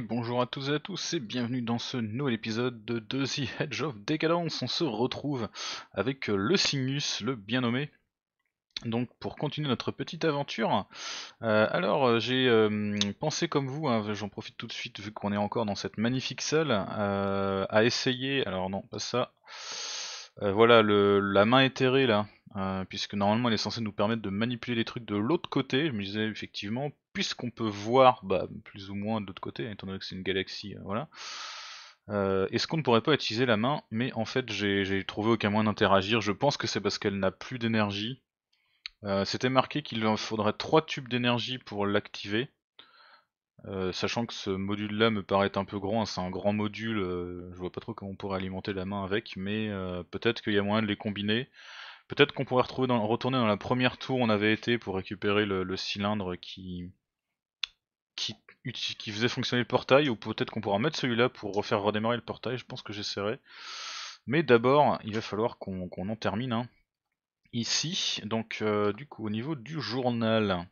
bonjour à tous et à tous et bienvenue dans ce nouvel épisode de The Edge of Decadence. On se retrouve avec le Cygnus, le bien nommé. Donc pour continuer notre petite aventure, euh, alors euh, j'ai euh, pensé comme vous, hein, j'en profite tout de suite vu qu'on est encore dans cette magnifique salle, à essayer, alors non pas ça, voilà le, la main éthérée là, puisque normalement elle est censée nous permettre de manipuler les trucs de l'autre côté, je me disais effectivement puisqu'on peut voir bah, plus ou moins de l'autre côté, étant donné que c'est une galaxie, euh, voilà. Euh, est-ce qu'on ne pourrait pas utiliser la main Mais en fait, j'ai trouvé aucun moyen d'interagir. Je pense que c'est parce qu'elle n'a plus d'énergie. Euh, c'était marqué qu'il faudrait 3 tubes d'énergie pour l'activer. sachant que ce module là me paraît un peu grand, hein, c'est un grand module, je vois pas trop comment on pourrait alimenter la main avec, mais peut-être qu'il y a moyen de les combiner. Peut-être qu'on pourrait retourner dans la première tour où on avait été pour récupérer le cylindre qui, qui faisait fonctionner le portail, ou peut-être qu'on pourra mettre celui-là pour refaire redémarrer le portail, je pense que j'essaierai. Mais d'abord, il va falloir qu'on en termine. Hein. Ici, donc euh, du coup, au niveau du journal,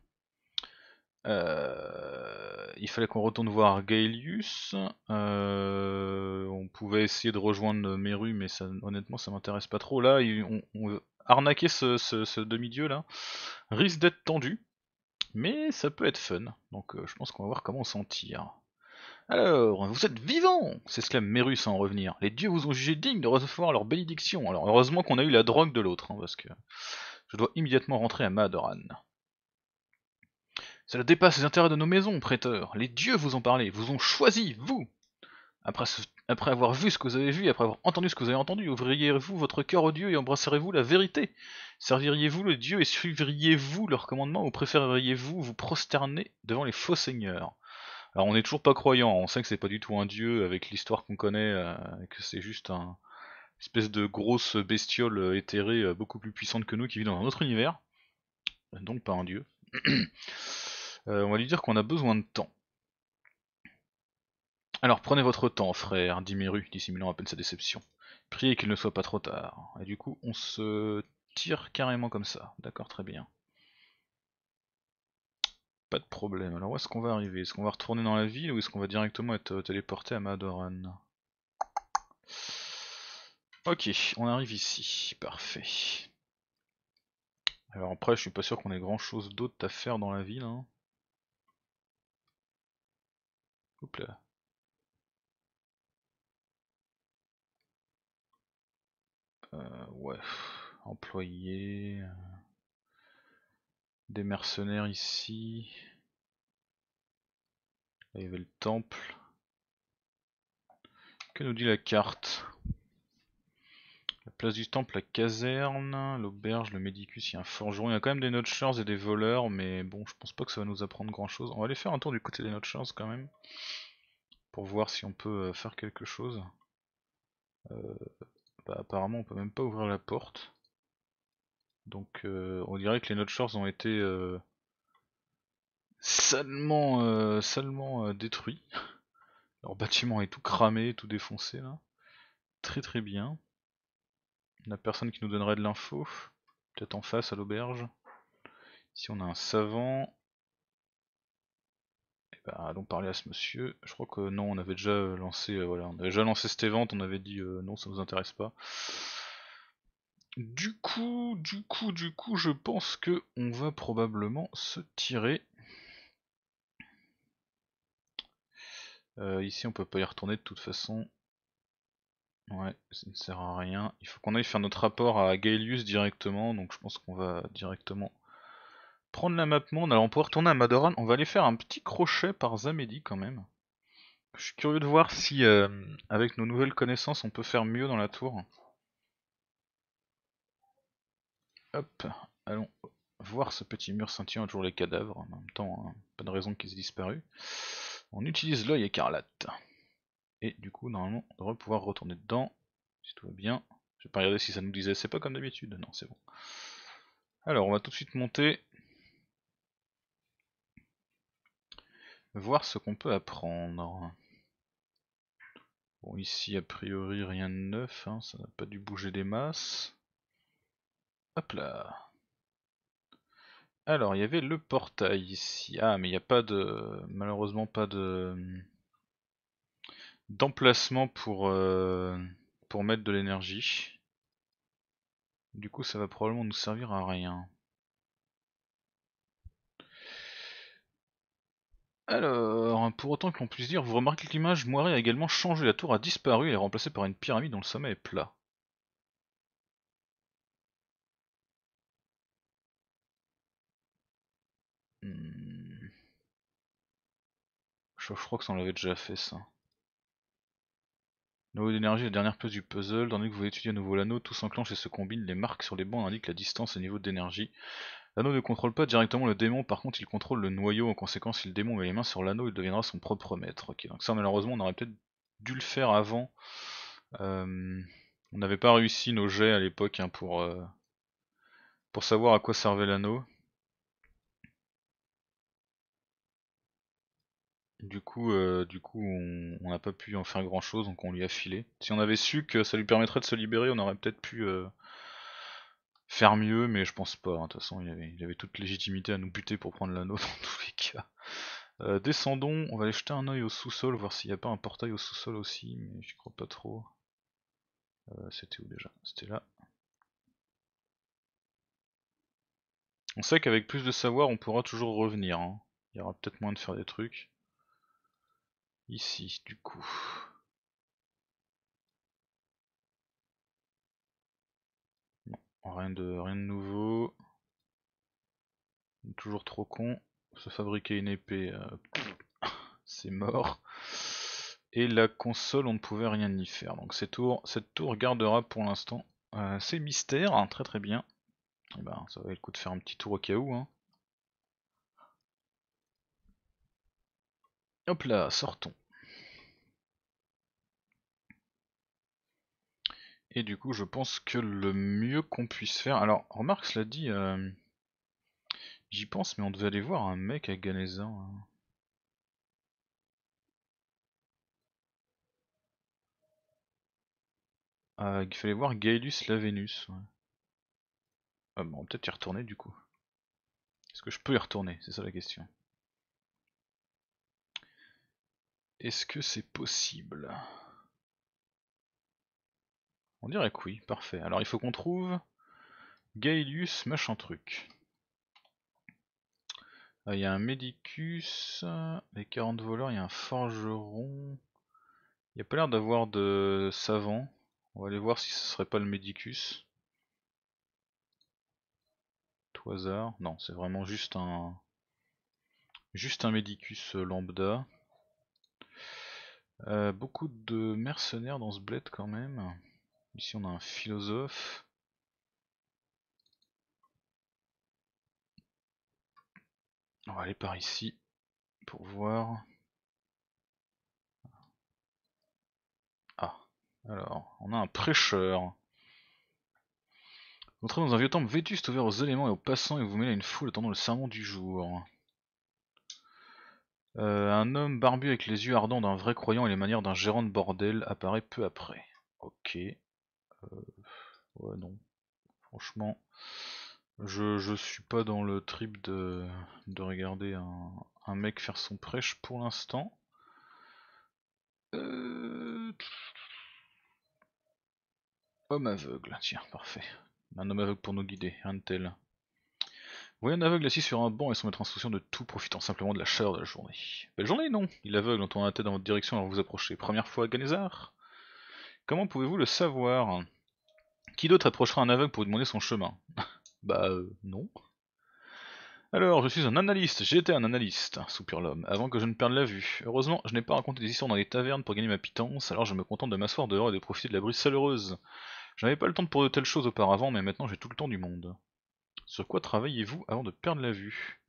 euh, il fallait qu'on retourne voir Gaelius. Euh, on pouvait essayer de rejoindre Meru, mais honnêtement, ça m'intéresse pas trop. Là, on, on arnaquer ce demi-dieu là risque d'être tendu mais ça peut être fun, donc euh, je pense qu'on va voir comment on s'en tire. Alors, vous êtes vivant s'exclame Mérus en revenir. Les dieux vous ont jugé digne de recevoir leur bénédiction. Alors, heureusement qu'on a eu la drogue de l'autre, hein, parce que je dois immédiatement rentrer à Madoran. Cela dépasse les intérêts de nos maisons, prêteurs. Les dieux vous ont parlé, vous ont choisi, vous après, avoir vu ce que vous avez vu, après avoir entendu ce que vous avez entendu, ouvrirez vous votre cœur au Dieu et embrasserez-vous la vérité Serviriez-vous le Dieu et suivriez-vous leurs commandements ou préféreriez-vous vous prosterner devant les faux seigneurs Alors on n'est toujours pas croyant, on sait que c'est pas du tout un Dieu avec l'histoire qu'on connaît, euh, que c'est juste un une espèce de grosse bestiole euh, éthérée euh, beaucoup plus puissante que nous qui vit dans un autre univers, donc pas un Dieu. on va lui dire qu'on a besoin de temps. Alors prenez votre temps, frère, dit Meru, dissimulant à peine sa déception. Priez qu'il ne soit pas trop tard. Et du coup, on se tire carrément comme ça. D'accord, très bien. Pas de problème. Alors où est-ce qu'on va arriver Est-ce qu'on va retourner dans la ville ou est-ce qu'on va directement être euh, téléporté à Madoran Ok, on arrive ici. Parfait. Alors après, je suis pas sûr qu'on ait grand chose d'autre à faire dans la ville. Hein. là. Euh, ouais, employés, euh, des mercenaires ici. il y avait le temple. Que nous dit la carte La place du temple, la caserne, l'auberge, le médicus, il y a un forgeron. Il y a quand même des notchers et des voleurs, mais bon, je pense pas que ça va nous apprendre grand chose. On va aller faire un tour du côté des notchers quand même, pour voir si on peut euh, faire quelque chose. Euh, bah, apparemment, on peut même pas ouvrir la porte. Donc, euh, on dirait que les Notchers ont été euh, salement, euh, détruits. Leur bâtiment est tout cramé, tout défoncé là. Très très bien. On a personne qui nous donnerait de l'info. Peut-être en face à l'auberge. Ici on a un savant allons parler à ce monsieur. Je crois que non, on avait déjà lancé, euh, voilà, on avait déjà lancé cette vente, on avait dit euh, non, ça vous intéresse pas. Du coup, du coup, du coup, je pense que on va probablement se tirer. Euh, ici, on peut pas y retourner de toute façon. Ouais, ça ne sert à rien. Il faut qu'on aille faire notre rapport à Gaelius directement, donc je pense qu'on va directement prendre la map monde. Alors on peut retourner à Madoran. On va aller faire un petit crochet par Zamedi quand même. Je suis curieux de voir si euh, avec nos nouvelles connaissances on peut faire mieux dans la tour. Hop, allons voir ce petit mur scintillant, toujours les cadavres. En même temps, hein, pas de raison qu'ils aient disparu. On utilise l'œil écarlate. Et du coup, normalement, on devrait pouvoir retourner dedans, si tout va bien. Je vais pas regarder si ça nous disait, c'est pas comme d'habitude, non c'est bon. Alors on va tout de suite monter Voir ce qu'on peut apprendre. Bon, ici, a priori, rien de neuf, hein, ça n'a pas dû bouger des masses. Hop là. Alors, il y avait le portail ici. Ah, mais il n'y a pas de... Malheureusement, pas de... D'emplacement pour, euh, pour mettre de l'énergie. Du coup, ça va probablement nous servir à rien. Alors, pour autant qu'on puisse dire, vous remarquez que l'image moirée a également changé, la tour a disparu, et est remplacée par une pyramide dont le sommet est plat. Hmm. Je crois que ça on avait déjà fait ça. Niveau d'énergie, la dernière pièce du puzzle. Tandis que vous étudiez à nouveau l'anneau, tout s'enclenche et se combine. Les marques sur les bancs indiquent la distance et le niveau d'énergie. L'anneau ne contrôle pas directement le démon, par contre il contrôle le noyau, en conséquence si le démon met les mains sur l'anneau, il deviendra son propre maître. donc ça malheureusement on aurait peut-être dû le faire avant. Euh, on n'avait pas réussi nos jets à l'époque hein, pour, euh, pour savoir à quoi servait l'anneau. Du coup, euh, du coup on n'a pas pu en faire grand chose, donc on lui a filé. Si on avait su que ça lui permettrait de se libérer, on aurait peut-être pu faire mieux, mais je pense pas. Hein. De toute façon, il avait, toute légitimité à nous buter pour prendre l'anneau dans tous les cas. Euh, descendons, on va aller jeter un oeil au sous-sol, voir s'il n'y a pas un portail au sous-sol aussi, mais je crois pas trop. Euh, c'était où déjà C'était là. On sait qu'avec plus de savoir, on pourra toujours revenir. Hein. Il y aura peut-être moins de faire des trucs. Ici, du coup. Rien de, rien de nouveau. Toujours trop con. Se fabriquer une épée, euh, c'est mort. Et la console, on ne pouvait rien y faire. Donc cette tour, cette tour gardera pour l'instant euh, ses mystères. très très bien. Eh ben, ça va le coup de faire un petit tour au cas où. Hein. Hop là, sortons. Et du coup, je pense que le mieux qu'on puisse faire. Alors, remarque, cela dit, euh, j'y pense, mais on devait aller voir un mec à Ganesan hein. euh, il fallait voir Gaelus la Vénus. Ah, bon, on va peut-être y retourner du coup. Est-ce que je peux y retourner C'est ça la question. Est-ce que c'est possible on dirait que oui, parfait. Alors il faut qu'on trouve Gaelius machin truc. Euh, il y a un Medicus, les 40 voleurs, il y a un forgeron. Il n'y a pas l'air d'avoir de savant. On va aller voir si ce serait pas le Medicus. Tout hasard. Non, c'est vraiment juste un. Juste un Medicus euh, lambda. Euh, beaucoup de mercenaires dans ce bled quand même. Ici on a un philosophe. On va aller par ici pour voir. Ah, alors, on a un prêcheur. Vous entrez dans un vieux temple vétuste ouvert aux éléments et aux passants et vous mêlez à une foule attendant le sermon du jour. Euh, un homme barbu avec les yeux ardents d'un vrai croyant et les manières d'un gérant de bordel apparaît peu après. Ok. Euh, ouais, non. Franchement, je, suis pas dans le trip de, de regarder un, mec faire son prêche pour l'instant. Euh, homme aveugle, tiens, parfait. Un homme aveugle pour nous guider, un tel. Voyez un aveugle assis sur un banc et sans mettre insouciant de tout, profitant simplement de la chaleur de la journée. Belle journée, non Il aveugle en tournant la tête dans votre direction alors vous approchez. Première fois à Comment pouvez-vous le savoir Qui d'autre approchera un aveugle pour lui demander son chemin Bah euh, non. Alors, je suis un analyste, j'étais un analyste, soupire l'homme, avant que je ne perde la vue. Heureusement, je n'ai pas raconté des histoires dans les tavernes pour gagner ma pitance, alors je me contente de m'asseoir dehors et de profiter de la brise chaleureuse. Je n'avais pas le temps pour de telles choses auparavant, mais maintenant j'ai tout le temps du monde. Sur quoi travaillez-vous avant de perdre la vue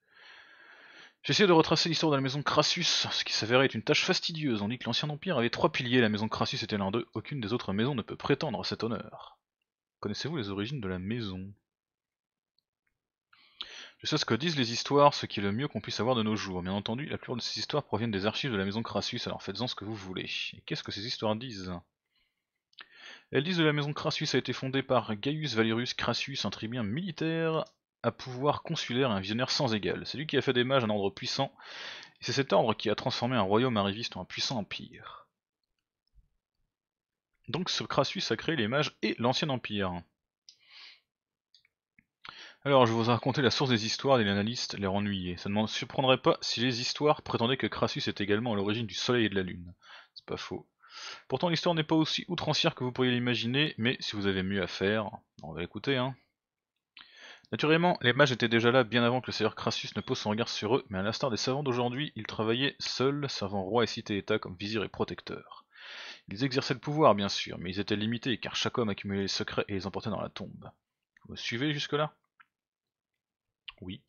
J'essaie de retracer l'histoire de la maison Crassus, ce qui s'avérait être une tâche fastidieuse. On dit que l'Ancien Empire avait trois piliers, la maison Crassus était l'un d'eux, aucune des autres maisons ne peut prétendre à cet honneur. Connaissez-vous les origines de la maison Je sais ce que disent les histoires, ce qui est le mieux qu'on puisse avoir de nos jours. Bien entendu, la plupart de ces histoires proviennent des archives de la maison Crassus, alors faites-en ce que vous voulez. Et qu'est-ce que ces histoires disent Elles disent que la maison Crassus a été fondée par Gaius Valerius Crassus, un tribun militaire à pouvoir consulaire un visionnaire sans égal. C'est lui qui a fait des mages un ordre puissant, et c'est cet ordre qui a transformé un royaume arriviste en un puissant empire. Donc ce Crassus a créé les mages et l'ancien empire. Alors, je vous ai raconté la source des histoires des l'analyste les ennuyés. Ça ne m'en surprendrait pas si les histoires prétendaient que Crassus est également à l'origine du soleil et de la lune. C'est pas faux. Pourtant, l'histoire n'est pas aussi outrancière que vous pourriez l'imaginer, mais si vous avez mieux à faire, on va écouter, hein. Naturellement, les mages étaient déjà là bien avant que le seigneur Crassus ne pose son regard sur eux, mais à l'instar des savants d'aujourd'hui, ils travaillaient seuls, servant roi et cité-état comme vizir et protecteur. Ils exerçaient le pouvoir, bien sûr, mais ils étaient limités, car chaque homme accumulait les secrets et les emportait dans la tombe. Vous me suivez jusque-là Oui.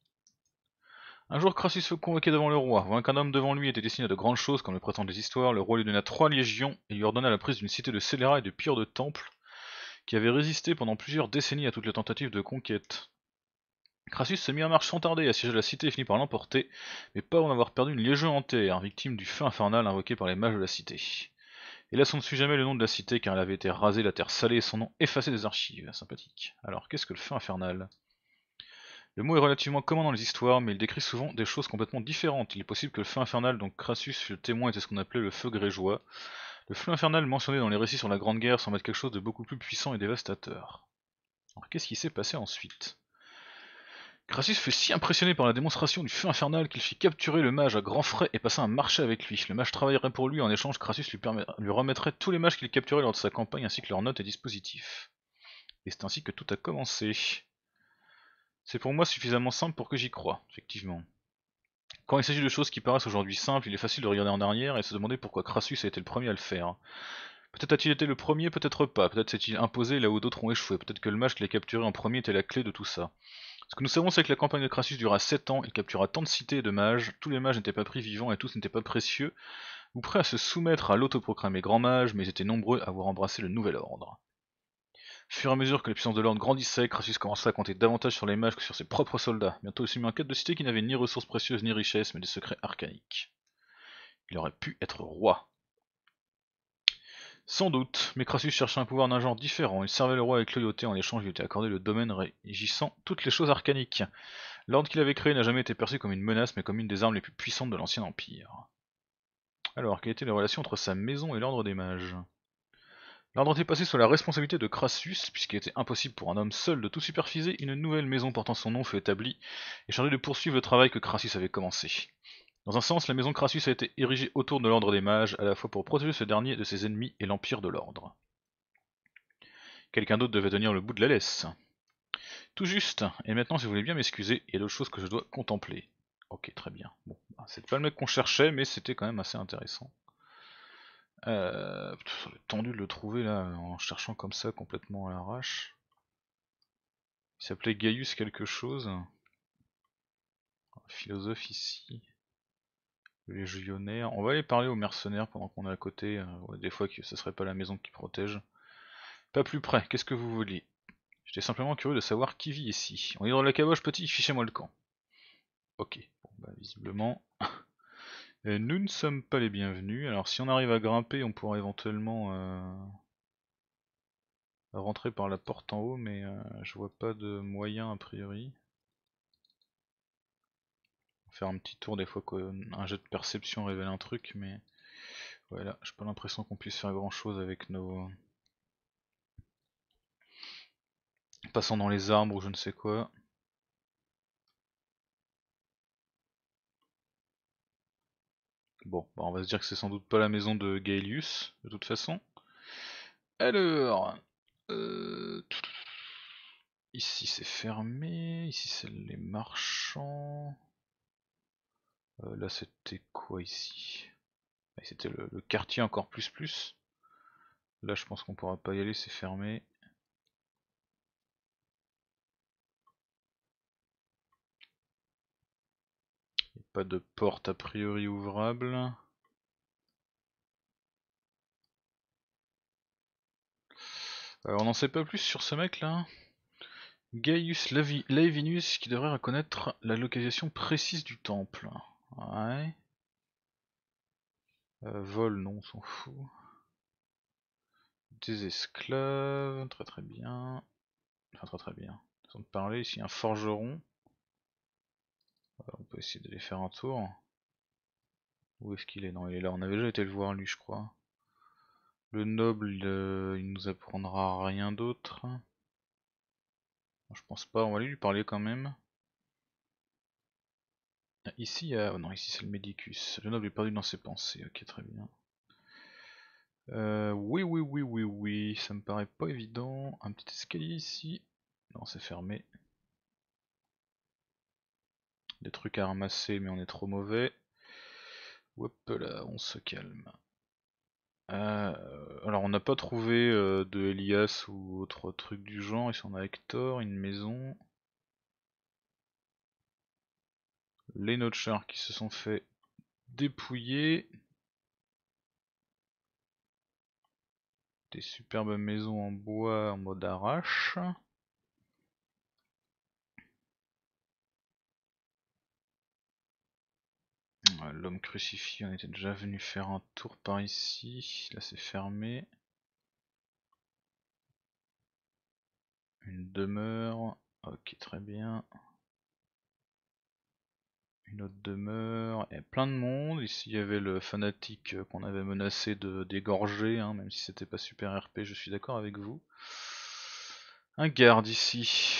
Un jour, Crassus fut convoqué devant le roi, voyant qu'un homme devant lui était destiné à de grandes choses, comme le prétendent les histoires, le roi lui donna trois légions et lui ordonna la prise d'une cité de scélérats et de pires de temples, qui avait résisté pendant plusieurs décennies à toutes les tentatives de conquête. Crassus se mit en marche sans tarder, assiégea la cité et finit par l'emporter, mais pas en avoir perdu une légion entière, victime du feu infernal invoqué par les mages de la cité. là, on ne suit jamais le nom de la cité car elle avait été rasée, la terre salée et son nom effacé des archives. Sympathique. Alors, qu'est-ce que le feu infernal Le mot est relativement commun dans les histoires, mais il décrit souvent des choses complètement différentes. Il est possible que le feu infernal, dont Crassus fut le témoin, était ce qu'on appelait le feu grégeois. Le feu infernal mentionné dans les récits sur la Grande Guerre semble être quelque chose de beaucoup plus puissant et dévastateur. Alors, qu'est-ce qui s'est passé ensuite Crassus fut si impressionné par la démonstration du feu infernal qu'il fit capturer le mage à grands frais et passa un marché avec lui. Le mage travaillerait pour lui, en échange Crassus lui, remettrait tous les mages qu'il capturait lors de sa campagne ainsi que leurs notes et dispositifs. Et c'est ainsi que tout a commencé. C'est pour moi suffisamment simple pour que j'y croie, effectivement. Quand il s'agit de choses qui paraissent aujourd'hui simples, il est facile de regarder en arrière et se demander pourquoi Crassus a été le premier à le faire. Peut-être a-t-il été le premier, peut-être pas, peut-être s'est-il imposé là où d'autres ont échoué, peut-être que le mage qu'il a capturé en premier était la clé de tout ça. Ce que nous savons, c'est que la campagne de Crassus dura 7 ans, il captura tant de cités et de mages, tous les mages n'étaient pas pris vivants et tous n'étaient pas précieux, ou prêts à se soumettre à l'autoproclamé grand mage, mais ils étaient nombreux à avoir embrassé le nouvel ordre. Fur et à mesure que les puissance de l'ordre grandissaient, Crassus commença à compter davantage sur les mages que sur ses propres soldats, bientôt il se mit en quête de cités qui n'avaient ni ressources précieuses ni richesses, mais des secrets arcaniques. Il aurait pu être roi. Sans doute, mais Crassus cherchait un pouvoir d'un genre différent. Il servait le roi avec loyauté, en échange lui était accordé le domaine régissant toutes les choses arcaniques. L'ordre qu'il avait créé n'a jamais été perçu comme une menace, mais comme une des armes les plus puissantes de l'ancien empire. Alors, quelle étaient les relations entre sa maison et l'ordre des mages L'ordre était passé sous la responsabilité de Crassus, puisqu'il était impossible pour un homme seul de tout superviser, une nouvelle maison portant son nom fut établie et chargée de poursuivre le travail que Crassus avait commencé. Dans un sens, la maison Crassus a été érigée autour de l'ordre des mages, à la fois pour protéger ce dernier de ses ennemis et l'empire de l'ordre. Quelqu'un d'autre devait tenir le bout de la laisse. Tout juste, et maintenant si vous voulez bien m'excuser, il y a d'autres choses que je dois contempler. Ok, très bien. Bon, bah, c'est pas le mec qu'on cherchait, mais c'était quand même assez intéressant. Euh, ça tendu de le trouver là, en cherchant comme ça, complètement à l'arrache. Il s'appelait Gaius quelque chose. philosophe ici. Les On va aller parler aux mercenaires pendant qu'on est à côté. Euh, des fois que ce serait pas la maison qui protège. Pas plus près, qu'est-ce que vous voulez J'étais simplement curieux de savoir qui vit ici. On est dans la caboche petit, fichez-moi le camp. Ok, bah, visiblement. Euh, nous ne sommes pas les bienvenus. Alors si on arrive à grimper, on pourra éventuellement euh, rentrer par la porte en haut, mais je vois pas de moyen a priori faire un petit tour des fois qu'un euh, jet de perception révèle un truc, mais voilà, j'ai pas l'impression qu'on puisse faire grand chose avec nos. Euh, passant dans les arbres ou je ne sais quoi. Bon, bah, on va se dire que c'est sans doute pas la maison de Gaelius, de toute façon. Alors. Euh, ici c'est fermé, ici c'est les marchands. Euh, là, c'était quoi ici ah, C'était le, quartier encore plus plus. Là, je pense qu'on pourra pas y aller, c'est fermé. pas de porte a priori ouvrable. Euh, on n'en sait pas plus sur ce mec là. Gaius Laevinus qui devrait reconnaître la localisation précise du temple. Ouais. Euh, vol, non, on s'en fout. Des esclaves, très très bien. Enfin, très très bien. Sans te parler ici, un forgeron. Euh, on peut essayer d'aller faire un tour. Où est-ce qu'il est, Non, il est là. On avait déjà été le voir, lui, je crois. Le noble, euh, il nous apprendra rien d'autre. Je pense pas. On va aller lui parler quand même. Ici, non, ici c'est le Medicus, Le noble est perdu dans ses pensées. Ok, très bien. oui, oui, oui, oui, oui. Ça me paraît pas évident. Un petit escalier ici. Non, c'est fermé. Des trucs à ramasser, mais on est trop mauvais. Hop là, on se calme. alors, on n'a pas trouvé de Elias ou autre truc du genre. Ici, on a Hector, une maison. les notchers qui se sont fait dépouiller. Des superbes maisons en bois en mode arrache. L'homme crucifié, on était déjà venu faire un tour par ici. Là, c'est fermé. Une demeure. Ok, très bien. Une autre demeure, et plein de monde. Ici il y avait le fanatique euh, qu'on avait menacé de dégorger, hein, même si c'était pas super RP, je suis d'accord avec vous. Un garde ici.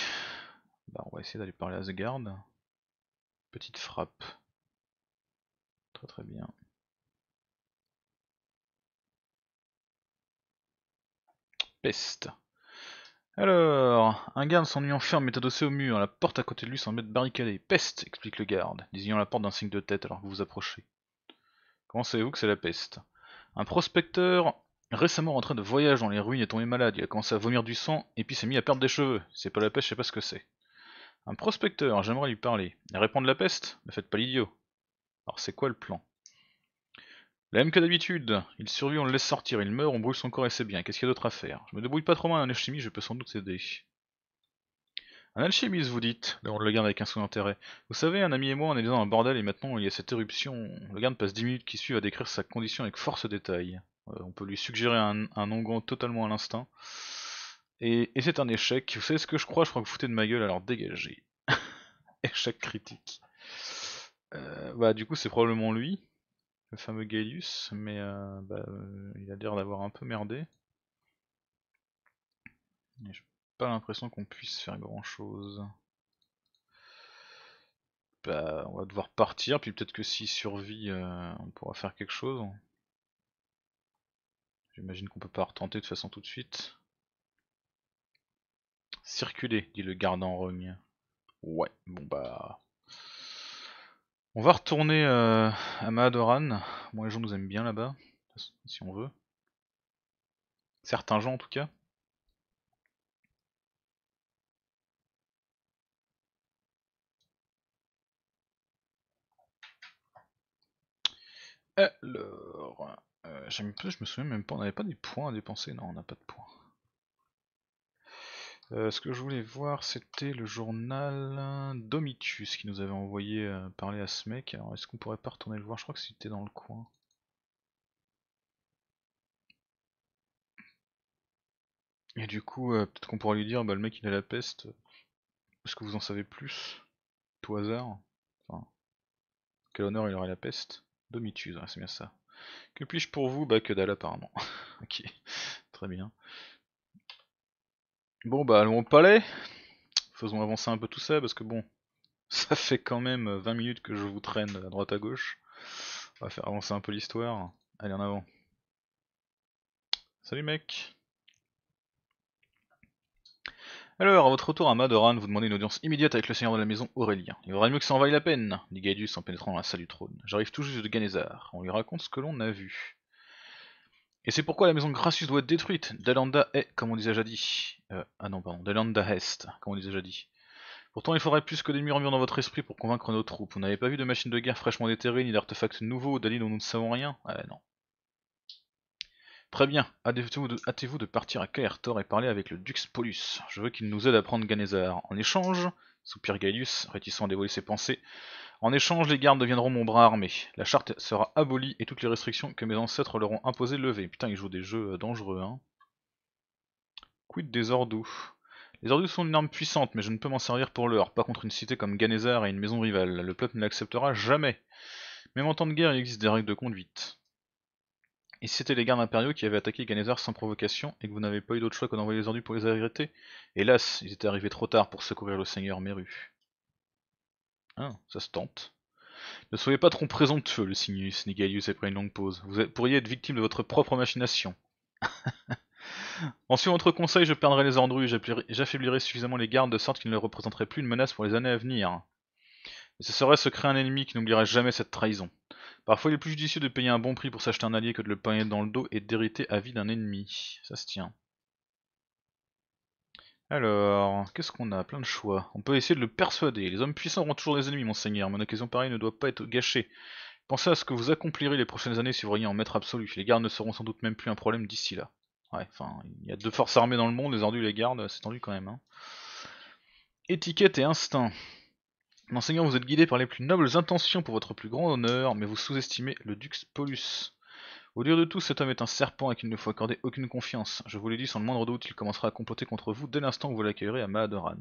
Bah, on va essayer d'aller parler à ce garde. Petite frappe. Très très bien. Peste. Alors, un garde en ferme est adossé au mur, la porte à côté de lui semble de barricadée. Peste, explique le garde, désignant la porte d'un signe de tête alors que vous approchez. Comment savez-vous que c'est la peste Un prospecteur récemment rentré de voyage dans les ruines est tombé malade, il a commencé à vomir du sang et puis s'est mis à perdre des cheveux. Si c'est pas la peste, je sais pas ce que c'est. Un prospecteur, j'aimerais lui parler. Et répondre la peste Ne faites pas l'idiot. Alors c'est quoi le plan la même que d'habitude, il survit, on le laisse sortir, il meurt, on brûle son corps et c'est bien. Qu'est-ce qu'il y a d'autre à faire Je me débrouille pas trop mal en alchimie, je peux sans doute aider. Un alchimiste, vous dites On le garde avec un sous intérêt Vous savez, un ami et moi, on est dans un bordel et maintenant il y a cette éruption. Le garde passe 10 minutes qui suivent à décrire sa condition avec force détail. Euh, on peut lui suggérer un, un totalement à l'instinct. Et, c'est un échec. Vous savez ce que je crois Je crois que vous foutez de ma gueule, alors dégagez. échec critique. Euh, bah, du coup, c'est probablement lui le fameux Gaius, mais euh, bah, euh, il a l'air d'avoir un peu merdé. j'ai pas l'impression qu'on puisse faire grand chose. Bah, on va devoir partir, puis peut-être que s'il survit, euh, on pourra faire quelque chose. J'imagine qu'on peut pas retenter de façon tout de suite. Circuler, dit le gardien en rogne. Ouais, bon bah. On va retourner euh, à Mahadoran. Bon, les gens nous aiment bien là-bas, si on veut. Certains gens en tout cas. Alors, euh, je me souviens même pas, on n'avait pas des points à dépenser. Non, on n'a pas de points. Euh, ce que je voulais voir, c'était le journal Domitius qui nous avait envoyé euh, parler à ce mec. Alors, est-ce qu'on pourrait pas retourner le voir Je crois que c'était dans le coin. Et du coup, euh, peut-être qu'on pourrait lui dire, bah, le mec il a la peste. Est-ce que vous en savez plus Tout hasard Enfin, quel honneur il aurait la peste Domitius, hein, c'est bien ça. Que puis-je pour vous Bah que dalle apparemment. ok, très bien. Bon bah allons au palais. Faisons avancer un peu tout ça parce que bon, ça fait quand même 20 minutes que je vous traîne à droite à gauche. On va faire avancer un peu l'histoire. Allez en avant. Salut mec. Alors, à votre retour à Madoran, vous demandez une audience immédiate avec le seigneur de la maison, Aurélien. Il vaudrait mieux que ça en vaille la peine, dit Gaïdus en pénétrant dans la salle du trône. J'arrive tout juste de Ganesar, On lui raconte ce que l'on a vu. Et c'est pourquoi la maison Gracius doit être détruite. Dalanda est, comme on disait jadis. Euh, ah non, pardon, Dalanda est, comme on disait jadis. Pourtant, il faudrait plus que des murmures dans votre esprit pour convaincre nos troupes. Vous n'avez pas vu de machines de guerre fraîchement déterrées, ni d'artefacts nouveaux, d'alliés dont nous ne savons rien Ah non. Très bien, hâtez-vous de, partir à Caertor et parler avec le Dux Polus. Je veux qu'il nous aide à prendre Ganesar. En échange, soupire Gaius, réticent à dévoiler ses pensées, en échange, les gardes deviendront mon bras armé. La charte sera abolie et toutes les restrictions que mes ancêtres leur ont imposées levées. Putain, ils jouent des jeux euh, dangereux, hein. Quid des ordous Les ordous sont une arme puissante, mais je ne peux m'en servir pour l'heure, pas contre une cité comme Ganesar et une maison rivale. Le peuple ne l'acceptera jamais. Même en temps de guerre, il existe des règles de conduite. Et si c'était les gardes impériaux qui avaient attaqué Ganesar sans provocation et que vous n'avez pas eu d'autre choix que d'envoyer les ordus pour les arrêter Hélas, ils étaient arrivés trop tard pour secourir le seigneur Meru. Ah. ça se tente. Ne soyez pas trop présomptueux, le signus, Nigalius après une longue pause. Vous pourriez être victime de votre propre machination. en suivant votre conseil, je perdrai les andrues, j'affaiblirai suffisamment les gardes de sorte qu'ils ne représenteraient plus une menace pour les années à venir. Et ce serait se créer un ennemi qui n'oublierait jamais cette trahison. Parfois, il est plus judicieux de payer un bon prix pour s'acheter un allié que de le payer dans le dos et d'hériter à vie d'un ennemi. Ça se tient. Alors, qu'est-ce qu'on a Plein de choix. On peut essayer de le persuader. Les hommes puissants auront toujours des ennemis, monseigneur. Mon occasion pareille ne doit pas être gâchée. Pensez à ce que vous accomplirez les prochaines années si vous voyez en maître absolu. Les gardes ne seront sans doute même plus un problème d'ici là. Ouais, enfin, il y a deux forces armées dans le monde, les ordus et les gardes, c'est tendu quand même. Hein. Étiquette et instinct. Monseigneur, vous êtes guidé par les plus nobles intentions pour votre plus grand honneur, mais vous sous-estimez le Dux Polus. Au lieu de tout, cet homme est un serpent à qui il ne faut accorder aucune confiance. Je vous l'ai dit, sans le moindre doute, il commencera à comploter contre vous dès l'instant où vous l'accueillerez à Mahadoran.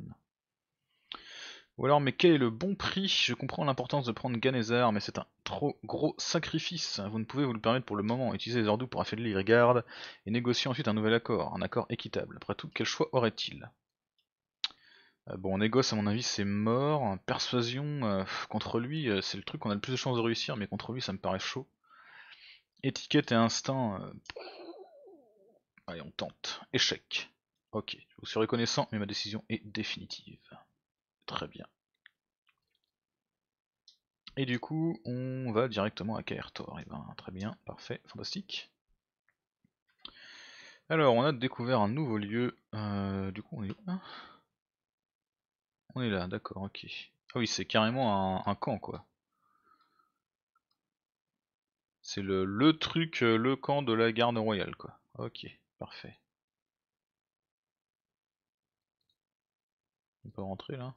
Ou alors, mais quel est le bon prix Je comprends l'importance de prendre Ganesar, mais c'est un trop gros sacrifice. Vous ne pouvez vous le permettre pour le moment. Utilisez les ordres pour affaiblir les gardes et négocier ensuite un nouvel accord, un accord équitable. Après tout, quel choix aurait-il euh, Bon, négoce à mon avis, c'est mort. Persuasion euh, contre lui, euh, c'est le truc qu'on a le plus de chances de réussir, mais contre lui, ça me paraît chaud. Étiquette et instinct. Euh, allez, on tente. Échec. Ok, je suis reconnaissant, mais ma décision est définitive. Très bien. Et du coup, on va directement à Kaertor. Et eh ben, très bien, parfait, fantastique. Alors, on a découvert un nouveau lieu. Euh, du coup, on est là. On est là, d'accord, ok. Ah oui, c'est carrément un camp, quoi. C'est le, truc, euh, le camp de la garde royale, quoi. Ok, parfait. On peut rentrer là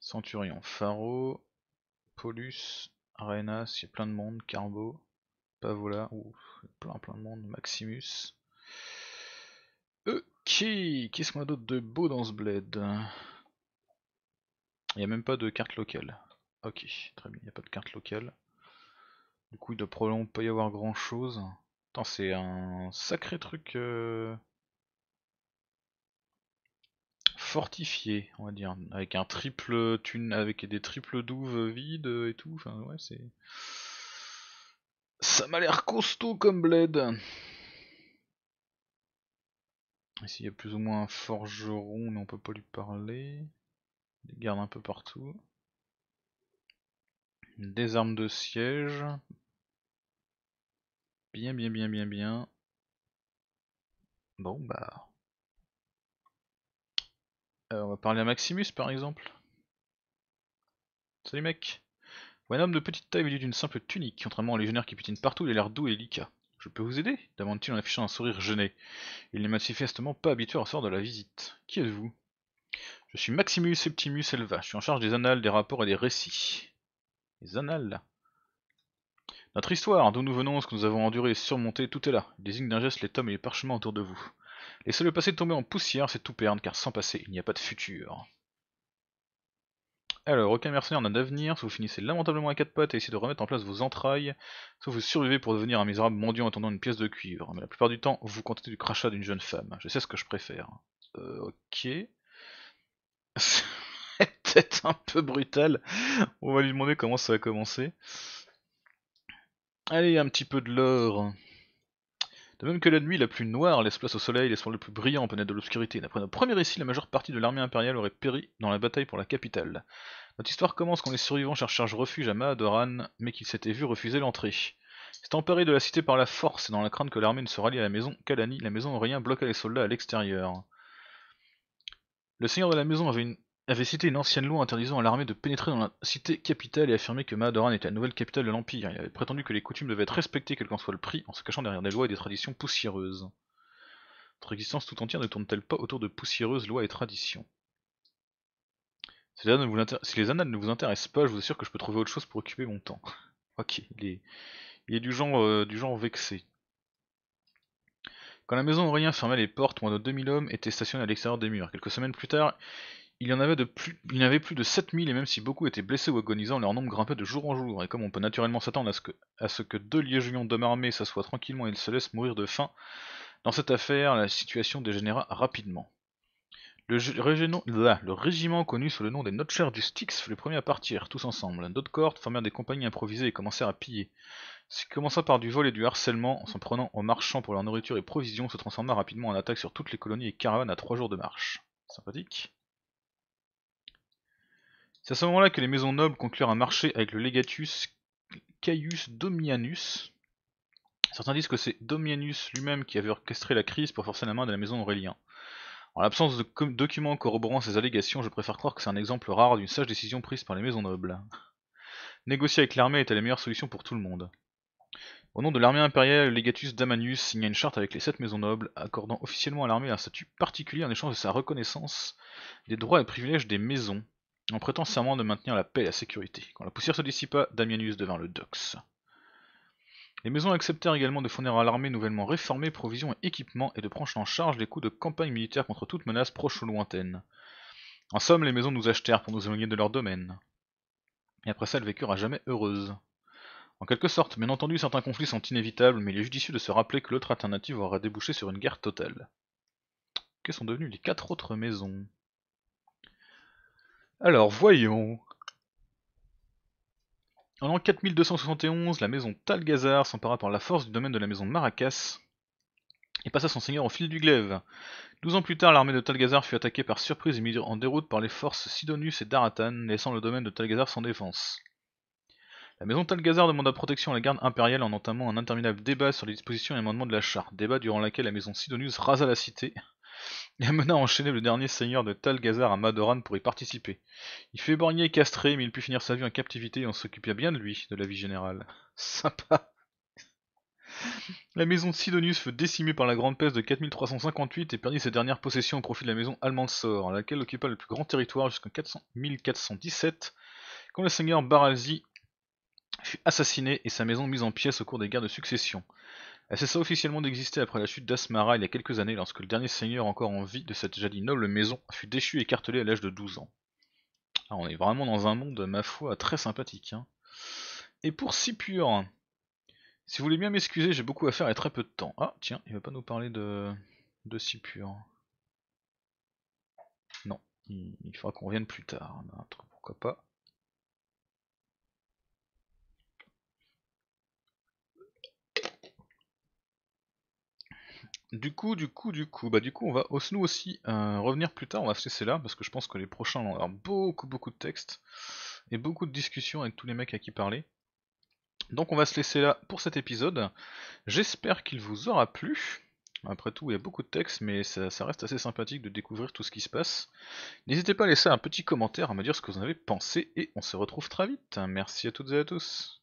Centurion, Pharo, polus, Arenas, il y a plein de monde, Carbo, Pavola, ouf, plein plein de monde, Maximus. Ok, qu'est-ce qu'on a d'autre de beau dans ce bled Il n'y a même pas de carte locale, Ok, très bien, il n'y a pas de carte locale. Du coup, il doit probablement pas y avoir grand chose. Attends, c'est un sacré truc euh, fortifié, on va dire, avec un triple avec des triples douves vides et tout. Enfin, ouais, c'est. Ça m'a l'air costaud comme bled. Ici, il y a plus ou moins un forgeron, mais on peut pas lui parler. il garde un peu partout. Des armes de siège. Bien, bien, bien, bien, bien. Bon, bah... Euh, on va parler à Maximus, par exemple. Salut, mec. un homme de petite taille vêtu d'une simple tunique, contrairement aux légionnaires qui pétinent partout, il a l'air doux et lica. Je peux vous aider demande-t-il en affichant un sourire gêné. Il n'est manifestement pas habitué à sortir de la visite. Qui êtes-vous Je suis Maximus Septimus Elva, je suis en charge des annales, des rapports et des récits. Les annales. Notre histoire, d'où nous venons, ce que nous avons enduré et surmonté, tout est là. Il désigne d'un geste les tomes et les parchemins autour de vous. Laissez le passé tomber en poussière, c'est tout perdre, car sans passé, il n'y a pas de futur. Alors, aucun mercenaire n'a d'avenir, si vous finissez lamentablement à quatre pattes et essayez de remettre en place vos entrailles, soit vous survivez pour devenir un misérable mendiant attendant une pièce de cuivre, mais la plupart du temps, vous contentez du crachat d'une jeune femme. Je sais ce que je préfère. Euh, ok. peut un peu brutal. On va lui demander comment ça a commencé. Allez, un petit peu de l'or. De même que la nuit la plus noire laisse place au soleil, l'espoir le plus brillant peut naître de l'obscurité. D'après nos premiers récits, la majeure partie de l'armée impériale aurait péri dans la bataille pour la capitale. Notre histoire commence quand les survivants cherchent refuge à Mahadoran, mais qu'ils s'étaient vus refuser l'entrée. C'est emparé de la cité par la force, et dans la crainte que l'armée ne se rallie à la maison Kalani, la maison rien bloqua les soldats à l'extérieur. Le seigneur de la maison avait une avait cité une ancienne loi interdisant à l'armée de pénétrer dans la cité capitale et affirmé que Mahadoran était la nouvelle capitale de l'Empire. Il avait prétendu que les coutumes devaient être respectées quel qu'en soit le prix, en se cachant derrière des lois et des traditions poussiéreuses. Votre existence tout entière ne tourne-t-elle pas autour de poussiéreuses lois et traditions si les, annales ne vous intéressent pas, je vous assure que je peux trouver autre chose pour occuper mon temps. ok, il est, du, genre, euh, du genre vexé. Quand la maison Aurélien fermait les portes, moins de 2000 hommes étaient stationnés à l'extérieur des murs. Quelques semaines plus tard, il y en avait plus, il de 7000 et même si beaucoup étaient blessés ou agonisants, leur nombre grimpait de jour en jour. Et comme on peut naturellement s'attendre à, ce que, à ce que deux liégions d'hommes armés s'assoient tranquillement et se laissent mourir de faim, dans cette affaire, la situation dégénéra rapidement. Le, régiment connu sous le nom des Notchers du Styx fut le premier à partir, tous ensemble. D'autres corps formèrent des compagnies improvisées et commencèrent à piller. Ce qui commença par du vol et du harcèlement, en s'en prenant aux marchands pour leur nourriture et provisions, se transforma rapidement en attaque sur toutes les colonies et caravanes à trois jours de marche. Sympathique. C'est à ce moment-là que les maisons nobles conclurent un marché avec le légatus Caius Domianus. Certains disent que c'est Domianus lui-même qui avait orchestré la crise pour forcer la main de la maison Aurélien. En l'absence de documents corroborant ces allégations, je préfère croire que c'est un exemple rare d'une sage décision prise par les maisons nobles. Négocier avec l'armée était la meilleure solution pour tout le monde. Au nom de l'armée impériale, le Legatus Damanius signa une charte avec les sept maisons nobles, accordant officiellement à l'armée un statut particulier en échange de sa reconnaissance des droits et privilèges des maisons en prêtant serment de maintenir la paix et la sécurité. Quand la poussière se dissipa, Damianus devint le Dox. Les maisons acceptèrent également de fournir à l'armée nouvellement réformée provisions et équipements et de prendre en charge les coûts de campagne militaire contre toute menace proche ou lointaine. En somme, les maisons nous achetèrent pour nous éloigner de leur domaine. Et après ça, elles vécurent à jamais heureuses. En quelque sorte, bien entendu, certains conflits sont inévitables, mais il est judicieux de se rappeler que l'autre alternative aura débouché sur une guerre totale. Que sont devenues les quatre autres maisons alors, voyons. En l'an 4271, la maison Talgazar s'empara par la force du domaine de la maison de Maracas et passa son seigneur au fil du glaive. Douze ans plus tard, l'armée de Talgazar fut attaquée par surprise et mise en déroute par les forces Sidonius et Daratan, laissant le domaine de Talgazar sans défense. La maison Talgazar demanda protection à la garde impériale en entamant un interminable débat sur les dispositions et amendements de la charte, débat durant lequel la maison Sidonius rasa la cité et amena enchaîner le dernier seigneur de Talgazar à Madoran pour y participer. Il fut éborgné et castré, mais il put finir sa vie en captivité et on s'occupa bien de lui, de la vie générale. Sympa La maison de Sidonius fut décimée par la grande peste de 4358 et perdit ses dernières possessions au profit de la maison Almansor, laquelle occupa le plus grand territoire jusqu'en 1417, quand le seigneur Baralzi fut assassiné et sa maison mise en pièces au cours des guerres de succession. Elle cessa officiellement d'exister après la chute d'Asmara il y a quelques années lorsque le dernier seigneur encore en vie de cette jadis noble maison fut déchu et cartelé à l'âge de 12 ans. Ah, on est vraiment dans un monde, ma foi, très sympathique. Hein. Et pour si si vous voulez bien m'excuser, j'ai beaucoup à faire et très peu de temps. Ah, tiens, il va pas nous parler de, de Non, il faudra qu'on revienne plus tard. Pourquoi pas Du coup, du coup, du coup, bah du coup on va nous aussi euh, revenir plus tard, on va se laisser là, parce que je pense que les prochains vont avoir beaucoup beaucoup de textes, et beaucoup de discussions avec tous les mecs à qui parler. Donc on va se laisser là pour cet épisode, j'espère qu'il vous aura plu. Après tout, il y a beaucoup de textes, mais ça, ça, reste assez sympathique de découvrir tout ce qui se passe. N'hésitez pas à laisser un petit commentaire, à me dire ce que vous en avez pensé, et on se retrouve très vite. Merci à toutes et à tous.